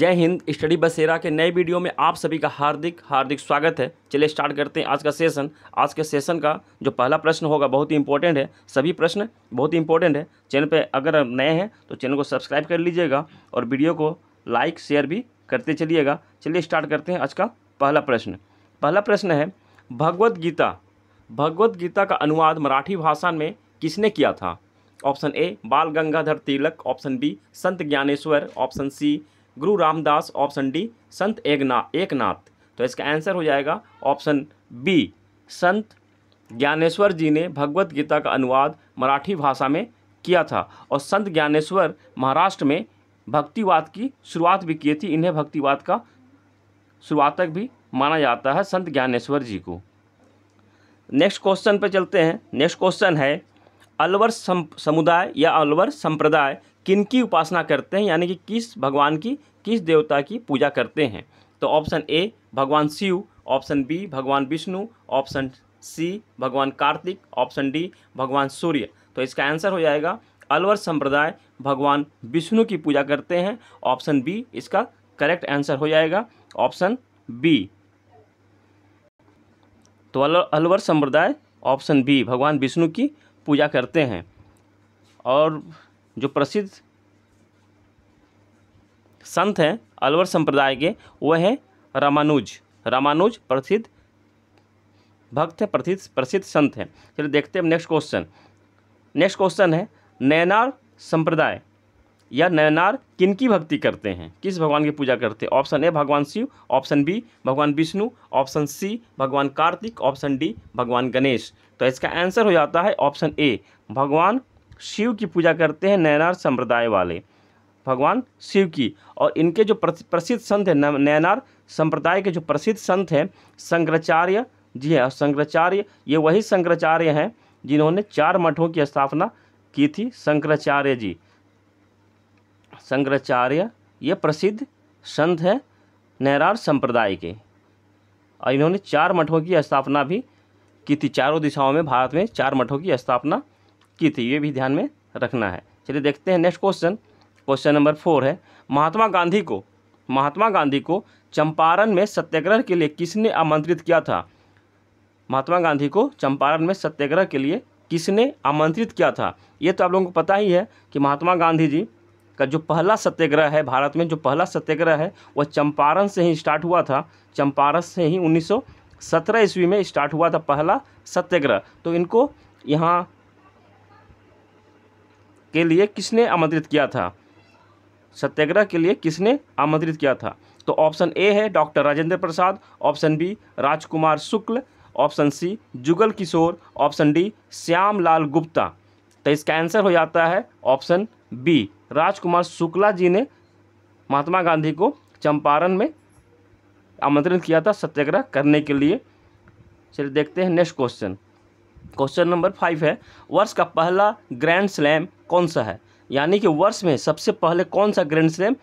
जय हिंद स्टडी बसेरा के नए वीडियो में आप सभी का हार्दिक हार्दिक स्वागत है चलिए स्टार्ट करते हैं आज का सेशन आज के सेशन का जो पहला प्रश्न होगा बहुत ही इंपॉर्टेंट है सभी प्रश्न बहुत ही इंपॉर्टेंट है चैनल पे अगर नए हैं तो चैनल को सब्सक्राइब कर लीजिएगा और वीडियो को लाइक शेयर भी करते चलिएगा चलिए स्टार्ट करते हैं आज का पहला प्रश्न पहला प्रश्न है भगवदगीता गीता गीता का अनुवाद मराठी भाषा में किसने किया था ऑप्शन ए बाल गंगाधर तिलक ऑप्शन बी संत ज्ञानेश्वर ऑप्शन सी गुरु रामदास ऑप्शन डी संत एकना एकनाथ तो इसका आंसर हो जाएगा ऑप्शन बी संत ज्ञानेश्वर जी ने भगवत गीता का अनुवाद मराठी भाषा में किया था और संत ज्ञानेश्वर महाराष्ट्र में भक्तिवाद की शुरुआत भी की थी इन्हें भक्तिवाद का शुरुआतक भी माना जाता है संत ज्ञानेश्वर जी को नेक्स्ट क्वेश्चन पर चलते हैं नेक्स्ट क्वेश्चन है अलवर समुदाय या अलवर संप्रदाय किन की उपासना करते हैं यानी कि किस भगवान की किस देवता की पूजा करते हैं तो ऑप्शन ए भगवान शिव ऑप्शन बी भगवान विष्णु ऑप्शन सी भगवान कार्तिक ऑप्शन डी भगवान सूर्य तो इसका आंसर हो जाएगा अलवर संप्रदाय भगवान विष्णु की पूजा करते हैं ऑप्शन बी इसका करेक्ट आंसर हो जाएगा ऑप्शन बी तो अलवर संप्रदाय ऑप्शन बी भगवान विष्णु की पूजा करते हैं और जो प्रसिद्ध संत हैं अलवर संप्रदाय के वह हैं रामानुज रामानुज प्रसिद्ध भक्त हैं प्रसिद्ध प्रसिद्ध संत हैं चलिए देखते हैं नेक्स्ट क्वेश्चन नेक्स्ट क्वेश्चन है नयनार संप्रदाय या नयनार किन की भक्ति करते हैं किस भगवान की पूजा करते हैं ऑप्शन ए भगवान शिव ऑप्शन बी भगवान विष्णु ऑप्शन सी भगवान कार्तिक ऑप्शन डी भगवान गणेश तो इसका आंसर हो जाता है ऑप्शन ए भगवान शिव की पूजा करते हैं नयनार संप्रदाय वाले भगवान शिव की और इनके जो प्रसिद्ध संत हैं नैनार संप्रदाय के जो प्रसिद्ध संत हैं शंकराचार्य जी हैं और शंकराचार्य ये वही शंकराचार्य हैं जिन्होंने चार मठों की स्थापना की थी शंकराचार्य जी शंकराचार्य ये प्रसिद्ध संत हैं नैरार संप्रदाय के और इन्होंने चार मठों की स्थापना भी की थी चारों दिशाओं में भारत में चार मठों की स्थापना की थी ये भी ध्यान में रखना है चलिए देखते हैं next question question number four है महात्मा गांधी को महात्मा गांधी को चंपारण में सत्याग्रह के लिए किसने आमंत्रित किया था महात्मा गांधी को चंपारण में सत्याग्रह के लिए किसने आमंत्रित किया था ये तो आप लोगों को पता ही है कि महात्मा गांधी जी का जो पहला सत्याग्रह है भारत में जो पहला सत्याग्रह है वह चंपारण से ही स्टार्ट हुआ था चंपारण से ही 1917 ईस्वी में स्टार्ट हुआ था पहला सत्याग्रह तो इनको यहाँ के लिए किसने आमंत्रित किया था सत्याग्रह के लिए किसने आमंत्रित किया था तो ऑप्शन ए है doctor Rajendra Prasad option B Rajkumar Shukla option C Jugal Kishore option D Shyam Lal Gupta तो इसका आंसर हो जाता है ऑप्शन बी राजकुमार शुक्ला जी ने महात्मा गांधी को चंपारण में आमंत्रित किया था सत्याग्रह करने के लिए चलिए देखते हैं next question question number five है वर्ष का पहला ग्रैंड स्लैम कौन सा है यानी कि वर्ष में सबसे पहले कौन सा ग्रैंड स्लैम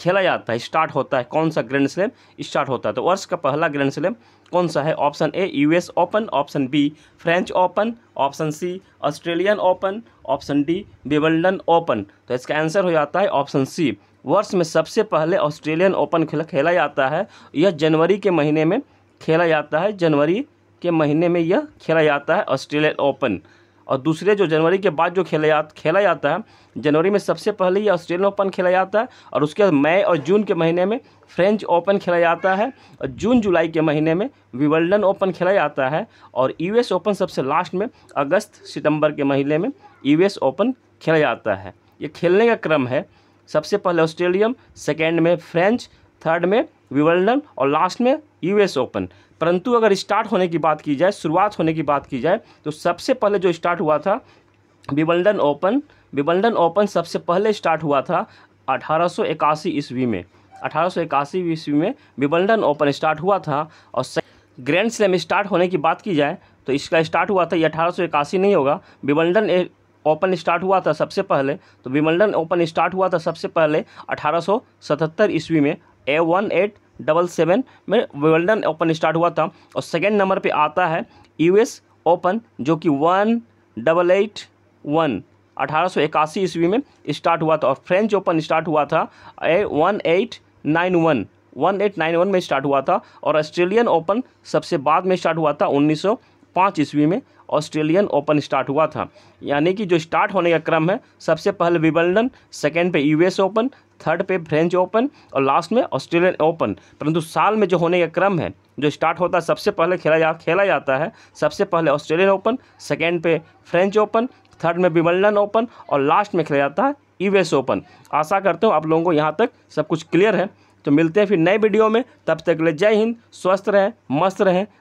खेला जाता है स्टार्ट होता है कौन सा ग्रैंड स्लैम स्टार्ट होता है तो वर्ष का पहला ग्रैंड स्लैम कौन सा है option A US open option B French open option C Australian open option D Wimbledon open तो इसका आंसर हो जाता है ऑप्शन सी वर्ष में सबसे पहले ऑस्ट्रेलियन ओपन खेला खेला जाता है यह जनवरी के महीने में खेला जाता है जनवरी के महीने में यह खेला जाता है ऑस्ट्रेलियन ओपन और दूसरे जो जनवरी के बाद जो खेला जा खेला जाता है जनवरी में सबसे पहले ही ऑस्ट्रेलियन ओपन खेला जाता है और उसके बाद मई और जून के महीने में फ्रेंच ओपन खेला जाता है और जून जुलाई के महीने में विवल्डन ओपन खेला जाता है और यूएस ओपन सबसे लास्ट में अगस्त सितंबर के महीने में यूएस ओपन खेला जाता है ये खेलने का क्रम है सबसे पहले ऑस्ट्रेलियम सेकेंड में फ्रेंच थर्ड में विवल्डन और लास्ट में यूएस ओपन परंतु अगर स्टार्ट होने की बात की जाए शुरुआत होने की बात की जाए तो सबसे पहले जो स्टार्ट हुआ था विबल्डन ओपन विबल्डन ओपन सबसे पहले स्टार्ट हुआ था अठारह ईस्वी में अठारह ईस्वी में विबल्डन ओपन स्टार्ट हुआ था और ग्रैंड स्लैम स्टार्ट होने की बात की जाए तो इसका स्टार्ट हुआ था ये अठारह नहीं होगा विबल्डन ओपन स्टार्ट हुआ था सबसे पहले तो विमल्डन ओपन स्टार्ट हुआ था सबसे पहले 1877 ईस्वी में a one eight double seven में विम्बलडन ओपन स्टार्ट हुआ था और सेकेंड नंबर पर आता है यूएस ओपन जो कि वन डबल एट वन अठारह ईस्वी में स्टार्ट हुआ था और फ्रेंच ओपन स्टार्ट हुआ था a one eight nine one one eight nine one में स्टार्ट हुआ था और ऑस्ट्रेलियन ओपन सबसे बाद में स्टार्ट हुआ था उन्नीस सौ पाँच ईस्वी में ऑस्ट्रेलियन ओपन स्टार्ट हुआ था यानी कि जो स्टार्ट होने का क्रम है सबसे पहले विबल्डन सेकेंड पे यूएस ओपन थर्ड पे फ्रेंच ओपन और लास्ट में ऑस्ट्रेलियन ओपन परंतु साल में जो होने का क्रम है जो स्टार्ट होता है सबसे पहले खेला जा खेला जाता है सबसे पहले ऑस्ट्रेलियन ओपन सेकेंड पे फ्रेंच ओपन थर्ड में विमल्डन ओपन और लास्ट में खेला जाता है यूएस ओपन आशा करते हूँ आप लोगों को यहाँ तक सब कुछ क्लियर है तो मिलते हैं फिर नए वीडियो में तब तक ले जय हिंद स्वस्थ रहें मस्त रहें